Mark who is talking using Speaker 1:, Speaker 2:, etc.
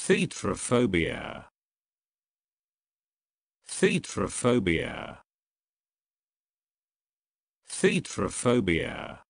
Speaker 1: Thetrophobia.
Speaker 2: Thetrophobia. Thetrophobia.